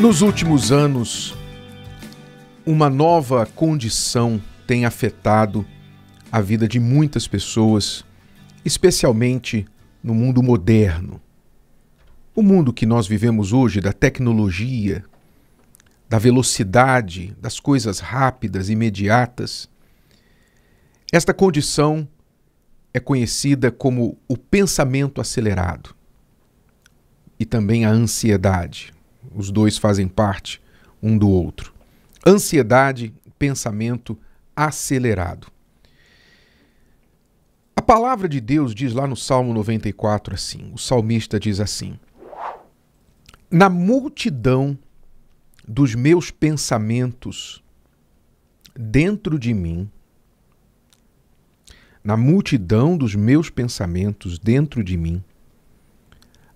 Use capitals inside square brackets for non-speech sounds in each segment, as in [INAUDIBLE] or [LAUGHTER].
Nos últimos anos, uma nova condição tem afetado a vida de muitas pessoas, especialmente no mundo moderno. O mundo que nós vivemos hoje, da tecnologia, da velocidade, das coisas rápidas, imediatas, esta condição é conhecida como o pensamento acelerado e também a ansiedade. Os dois fazem parte um do outro. Ansiedade, pensamento acelerado. A palavra de Deus diz lá no Salmo 94 assim: o salmista diz assim: Na multidão dos meus pensamentos dentro de mim, na multidão dos meus pensamentos dentro de mim,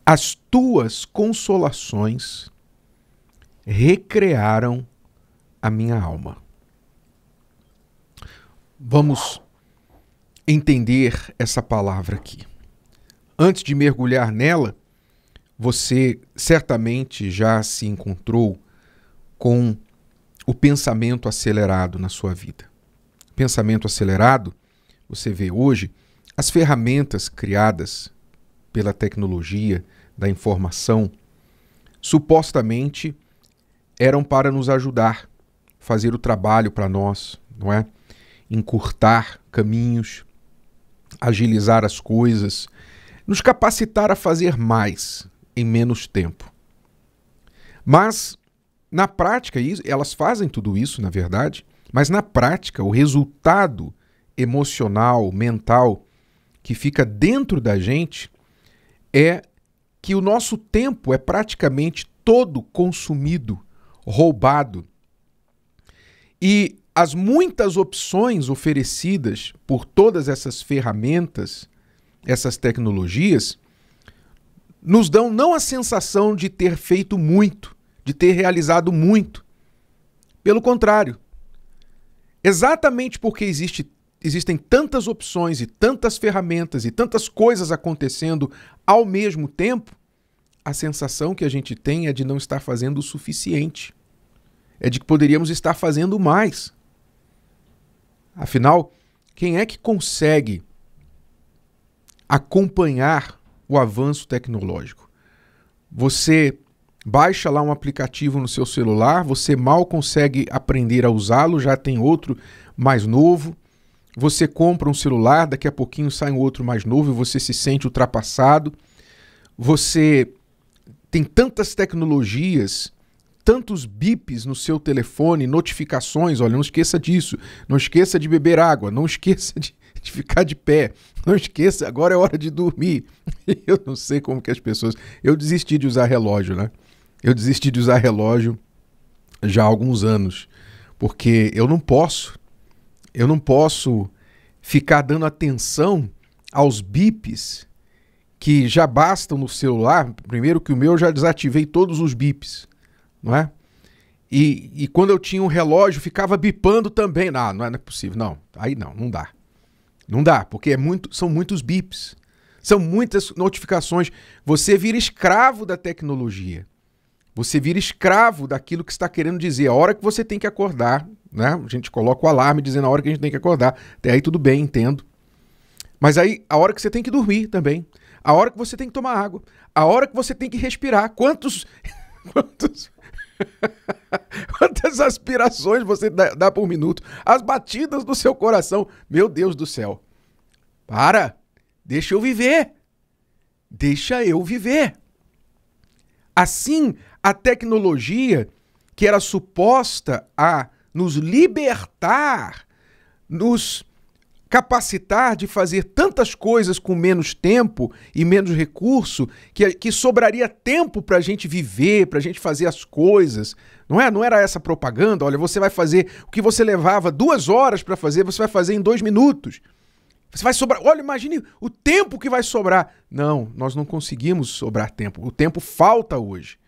as tuas consolações recrearam a minha alma. Vamos entender essa palavra aqui. Antes de mergulhar nela, você certamente já se encontrou com o pensamento acelerado na sua vida. Pensamento acelerado, você vê hoje as ferramentas criadas pela tecnologia da informação supostamente eram para nos ajudar, fazer o trabalho para nós, não é? Encurtar caminhos, agilizar as coisas, nos capacitar a fazer mais em menos tempo. Mas na prática, elas fazem tudo isso, na verdade, mas na prática, o resultado emocional, mental que fica dentro da gente é que o nosso tempo é praticamente todo consumido roubado. E as muitas opções oferecidas por todas essas ferramentas, essas tecnologias, nos dão não a sensação de ter feito muito, de ter realizado muito. Pelo contrário, exatamente porque existe, existem tantas opções e tantas ferramentas e tantas coisas acontecendo ao mesmo tempo, a sensação que a gente tem é de não estar fazendo o suficiente. É de que poderíamos estar fazendo mais. Afinal, quem é que consegue acompanhar o avanço tecnológico? Você baixa lá um aplicativo no seu celular, você mal consegue aprender a usá-lo, já tem outro mais novo. Você compra um celular, daqui a pouquinho sai um outro mais novo e você se sente ultrapassado. Você tem tantas tecnologias, tantos bips no seu telefone, notificações, olha, não esqueça disso, não esqueça de beber água, não esqueça de, de ficar de pé, não esqueça, agora é hora de dormir. [LAUGHS] Eu não sei como que as pessoas... Eu desisti de usar relógio, né? Eu desisti de usar relógio já há alguns anos, porque eu não posso, eu não posso ficar dando atenção aos bips que já bastam no celular, primeiro que o meu eu já desativei todos os bips, não é? E, e quando eu tinha um relógio, ficava bipando também. Não, é, não é, possível. Não, aí não, não dá. Não dá, porque é muito, são muitos bips. São muitas notificações. Você vira escravo da tecnologia. Você vira escravo daquilo que está querendo dizer. A hora que você tem que acordar, né? A gente coloca o alarme dizendo a hora que a gente tem que acordar. Até aí tudo bem, entendo. Mas aí a hora que você tem que dormir também a hora que você tem que tomar água, a hora que você tem que respirar, quantos. [LAUGHS] quantos [LAUGHS] Quantas aspirações você dá, dá, por minuto? As batidas do seu coração. Meu Deus do céu. Para. Deixa eu viver. Deixa eu viver. Assim, a tecnologia que era suposta a nos libertar, nos capacitar de fazer tantas coisas com menos tempo e menos recurso que, que sobraria tempo para a gente viver, para a gente fazer as coisas. Não é? Não era essa propaganda? Olha, você vai fazer o que você levava duas horas para fazer, você vai fazer em dois minutos. Você vai sobrar. Olha, imagine o tempo que vai sobrar. Não, nós não conseguimos sobrar tempo. O tempo falta hoje.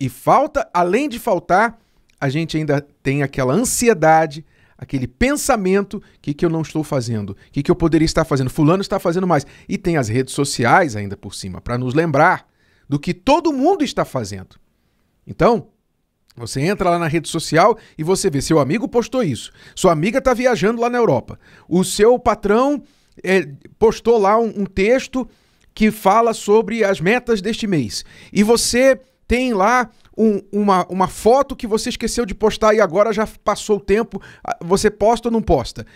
E falta, além de faltar, a gente ainda tem aquela ansiedade aquele pensamento: o que, que eu não estou fazendo? O que, que eu poderia estar fazendo? Fulano está fazendo mais. E tem as redes sociais ainda por cima, para nos lembrar do que todo mundo está fazendo. Então, você entra lá na rede social e você vê: seu amigo postou isso, sua amiga está viajando lá na Europa, o seu patrão é, postou lá um, um texto que fala sobre as metas deste mês. E você tem lá um, uma, uma foto que você esqueceu de postar e agora já passou o tempo, você posta ou não posta.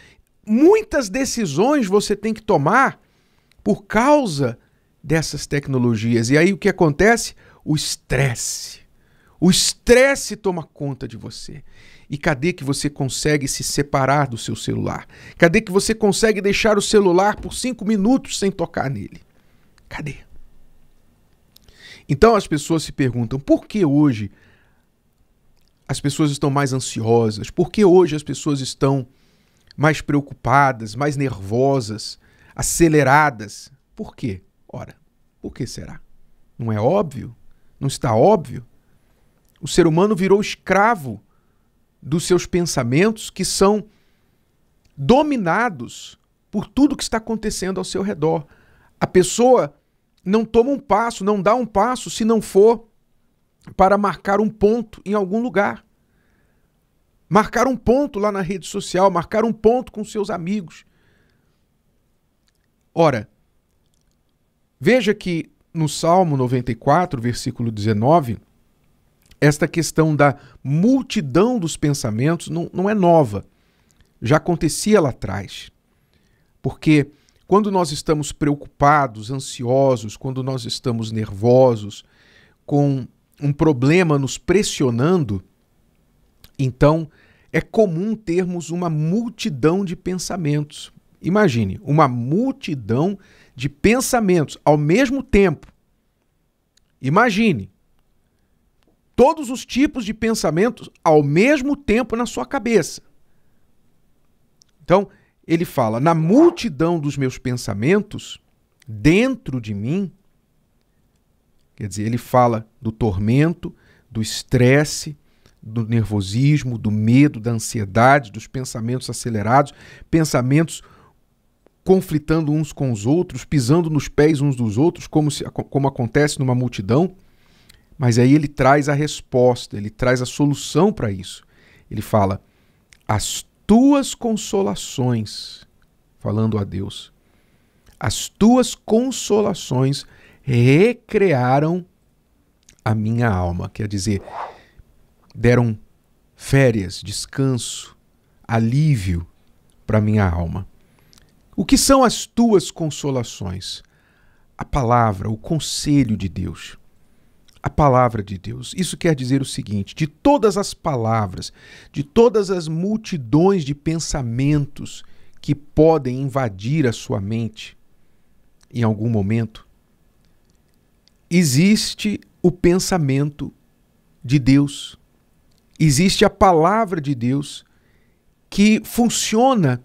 Muitas decisões você tem que tomar por causa dessas tecnologias. E aí o que acontece? O estresse. O estresse toma conta de você. E cadê que você consegue se separar do seu celular? Cadê que você consegue deixar o celular por cinco minutos sem tocar nele? Cadê? Então as pessoas se perguntam por que hoje as pessoas estão mais ansiosas, por que hoje as pessoas estão mais preocupadas, mais nervosas, aceleradas. Por quê? Ora, por que será? Não é óbvio? Não está óbvio? O ser humano virou escravo dos seus pensamentos que são dominados por tudo que está acontecendo ao seu redor. A pessoa não toma um passo, não dá um passo se não for para marcar um ponto em algum lugar. Marcar um ponto lá na rede social, marcar um ponto com seus amigos. Ora, veja que no Salmo 94, versículo 19, esta questão da multidão dos pensamentos não, não é nova. Já acontecia lá atrás. Porque quando nós estamos preocupados, ansiosos, quando nós estamos nervosos, com um problema nos pressionando, então é comum termos uma multidão de pensamentos. Imagine, uma multidão de pensamentos ao mesmo tempo. Imagine todos os tipos de pensamentos ao mesmo tempo na sua cabeça. Então, ele fala: Na multidão dos meus pensamentos, dentro de mim, quer dizer, ele fala do tormento, do estresse, do nervosismo, do medo, da ansiedade, dos pensamentos acelerados, pensamentos conflitando uns com os outros, pisando nos pés uns dos outros, como, se, como acontece numa multidão. Mas aí ele traz a resposta, ele traz a solução para isso. Ele fala: as tuas consolações, falando a Deus, as tuas consolações recrearam a minha alma. Quer dizer, deram férias, descanso, alívio para minha alma. O que são as tuas consolações? A palavra, o conselho de Deus a palavra de Deus. Isso quer dizer o seguinte: de todas as palavras, de todas as multidões de pensamentos que podem invadir a sua mente em algum momento, existe o pensamento de Deus. Existe a palavra de Deus que funciona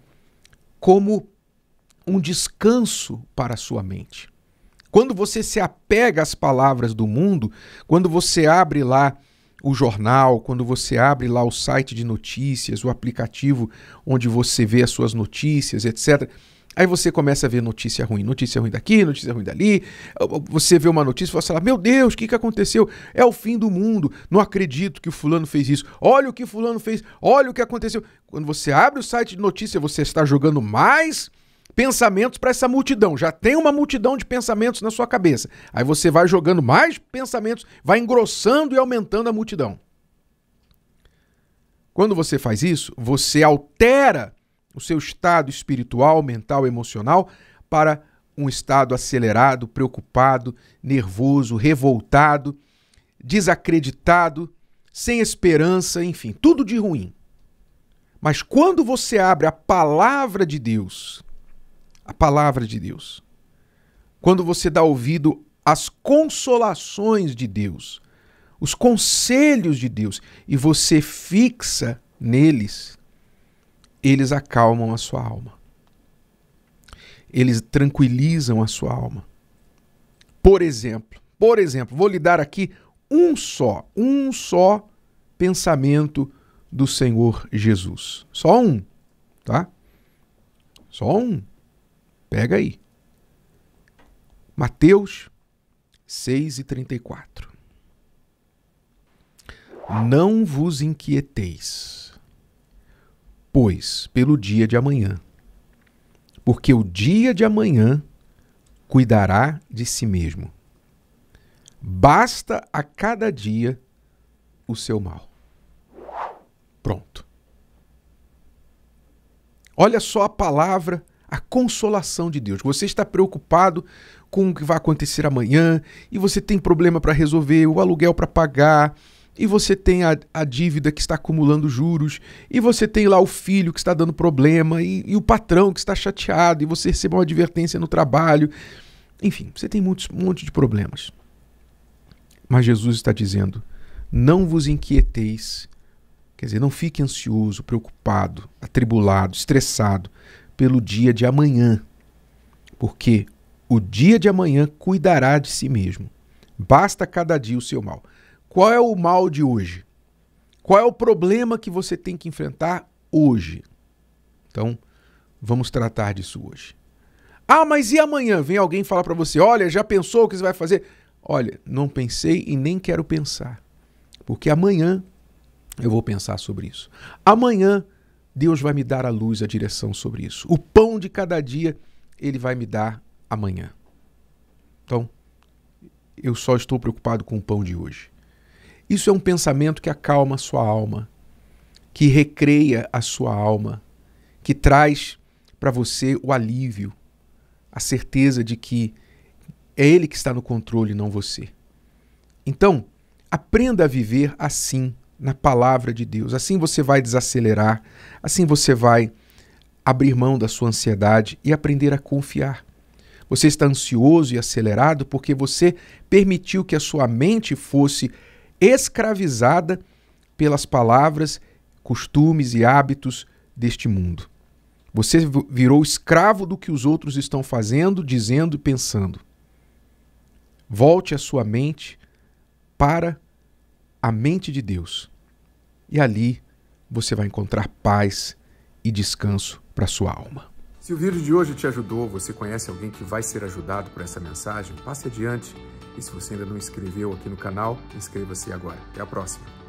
como um descanso para a sua mente. Quando você se apega às palavras do mundo, quando você abre lá o jornal, quando você abre lá o site de notícias, o aplicativo onde você vê as suas notícias, etc. Aí você começa a ver notícia ruim, notícia ruim daqui, notícia ruim dali. Você vê uma notícia e você fala: assim, ah, Meu Deus, o que, que aconteceu? É o fim do mundo. Não acredito que o fulano fez isso. Olha o que fulano fez, olha o que aconteceu. Quando você abre o site de notícia, você está jogando mais pensamentos para essa multidão. Já tem uma multidão de pensamentos na sua cabeça. Aí você vai jogando mais pensamentos, vai engrossando e aumentando a multidão. Quando você faz isso, você altera o seu estado espiritual, mental, emocional para um estado acelerado, preocupado, nervoso, revoltado, desacreditado, sem esperança, enfim, tudo de ruim. Mas quando você abre a palavra de Deus a palavra de Deus, quando você dá ouvido às consolações de Deus, os conselhos de Deus, e você fixa neles, eles acalmam a sua alma. Eles tranquilizam a sua alma. Por exemplo, por exemplo, vou lhe dar aqui um só, um só pensamento do Senhor Jesus. Só um, tá? Só um. Pega aí. Mateus 6,34. e Não vos inquieteis, pois pelo dia de amanhã, porque o dia de amanhã cuidará de si mesmo. Basta a cada dia o seu mal. Pronto. Olha só a palavra a consolação de Deus. Você está preocupado com o que vai acontecer amanhã e você tem problema para resolver, o aluguel para pagar, e você tem a, a, dívida que está acumulando juros, e você tem lá o filho que está dando problema, e, e o patrão que está chateado, e você recebeu uma advertência no trabalho. Enfim, você tem muitos, um monte de problemas. Mas Jesus está dizendo: não vos inquieteis, quer dizer, não fique ansioso, preocupado, atribulado, estressado, pelo dia de amanhã, porque o dia de amanhã cuidará de si mesmo. Basta cada dia o seu mal. Qual é o mal de hoje? Qual é o problema que você tem que enfrentar hoje? Então, vamos tratar disso hoje. Ah, mas e amanhã? Vem alguém falar para você: olha, já pensou o que você vai fazer? Olha, não pensei e nem quero pensar, porque amanhã eu vou pensar sobre isso. Amanhã Deus vai me dar a luz, a direção sobre isso. O pão de cada dia, Ele vai me dar amanhã. Então, eu só estou preocupado com o pão de hoje. Isso é um pensamento que acalma a sua alma, que recreia a sua alma, que traz para você o alívio, a certeza de que é Ele que está no controle, não você. Então, aprenda a viver assim na palavra de Deus. Assim você vai desacelerar, assim você vai abrir mão da sua ansiedade e aprender a confiar. Você está ansioso e acelerado porque você permitiu que a sua mente fosse escravizada pelas palavras, costumes e hábitos deste mundo. Você virou escravo do que os outros estão fazendo, dizendo e pensando. Volte a sua mente para a mente de Deus e ali você vai encontrar paz e descanso para sua alma. Se o vídeo de hoje te ajudou, você conhece alguém que vai ser ajudado por essa mensagem, passe adiante. E se você ainda não inscreveu aqui no canal, inscreva-se agora. Até a próxima.